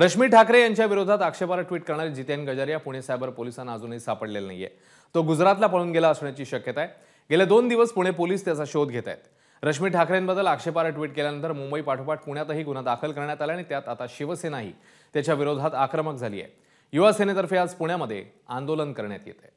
रश्मी ठाकरे यांच्या विरोधात आक्षेपार्ह ट्विट करणारे जितेन गजारिया पुणे सायबर पोलिसांना अजूनही सापडलेला नाहीये तो गुजरातला पळून गेला असण्याची शक्यता आहे गेले दोन दिवस पुणे पोलीस त्याचा शोध घेत आहेत रश्मी ठाकरेंबद्दल आक्षेपार्ह ट्विट केल्यानंतर मुंबई पाठोपाठ पुण्यातही गुन्हा दाखल करण्यात आला आणि त्यात आता शिवसेनाही त्याच्या विरोधात आक्रमक झाली आहे युवासेनेतर्फे आज पुण्यामध्ये आंदोलन करण्यात येत आहे